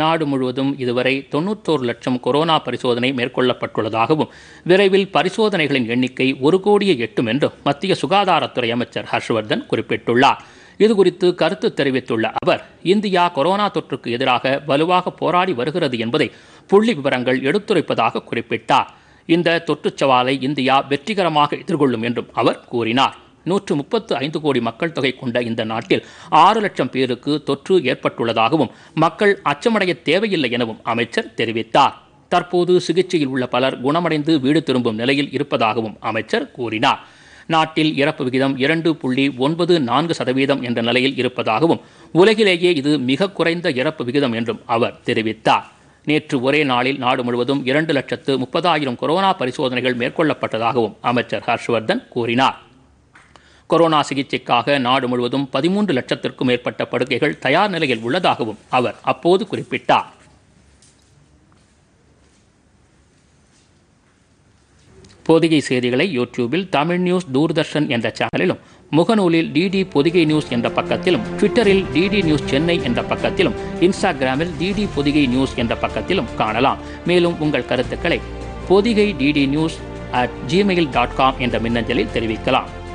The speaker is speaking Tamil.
நாடு முழுவதும் இதுவரை தொன்னூற்றோரு லட்சம் கொரோனா பரிசோதனை மேற்கொள்ளப்பட்டுள்ளதாகவும் விரைவில் பரிசோதனைகளின் எண்ணிக்கை ஒரு கோடியை எட்டும் என்றும் மத்திய சுகாதாரத்துறை அமைச்சர் ஹர்ஷ்வர்தன் குறிப்பிட்டுள்ளார் இதுகுறித்து கருத்து தெரிவித்துள்ள அவர் இந்தியா கொரோனா தொற்றுக்கு எதிராக வலுவாக போராடி வருகிறது என்பதை புள்ளி விவரங்கள் எடுத்துரைப்பதாக குறிப்பிட்டார் இந்த தொற்றுச் சவாலை இந்தியா வெற்றிகரமாக எதிர்கொள்ளும் என்றும் அவர் கூறினார் நூற்று முப்பத்து ஐந்து கோடி மக்கள் தொகை கொண்ட இந்த நாட்டில் ஆறு லட்சம் பேருக்கு தொற்று ஏற்பட்டுள்ளதாகவும் மக்கள் அச்சமடைய தேவையில்லை எனவும் அமைச்சர் தெரிவித்தார் தற்போது சிகிச்சையில் உள்ள பலர் குணமடைந்து வீடு திரும்பும் நிலையில் இருப்பதாகவும் அமைச்சர் கூறினார் நாட்டில் இறப்பு விகிதம் இரண்டு புள்ளி ஒன்பது நான்கு சதவீதம் என்ற நிலையில் இருப்பதாகவும் உலகிலேயே இது மிக குறைந்த இறப்பு விகிதம் என்றும் அவர் தெரிவித்தார் நேற்று ஒரே நாளில் நாடு முழுவதும் இரண்டு லட்சத்து முப்பதாயிரம் கொரோனா பரிசோதனைகள் மேற்கொள்ளப்பட்டதாகவும் அமைச்சர் ஹர்ஷ்வர்தன் கூறினார் கொரோனா சிகிச்சைக்காக நாடு முழுவதும் பதிமூன்று லட்சத்திற்கும் மேற்பட்ட படுக்கைகள் தயார் நிலையில் உள்ளதாகவும் அவர் அப்போது குறிப்பிட்டார் பொதிகை செய்திகளை யூடியூபில் தமிழ் நியூஸ் தூர்தர்ஷன் என்ற சேனலிலும் முகநூலில் டிடி பொதிகை நியூஸ் என்ற பக்கத்திலும் ட்விட்டரில் டிடி நியூஸ் சென்னை என்ற பக்கத்திலும் இன்ஸ்டாகிராமில் டிடி பொதிகை நியூஸ் என்ற பக்கத்திலும் காணலாம் மேலும் உங்கள் கருத்துக்களை Pothigai DD news at Gmail dot com என்ற மின்னஞ்சலில் தெரிவிக்கலாம்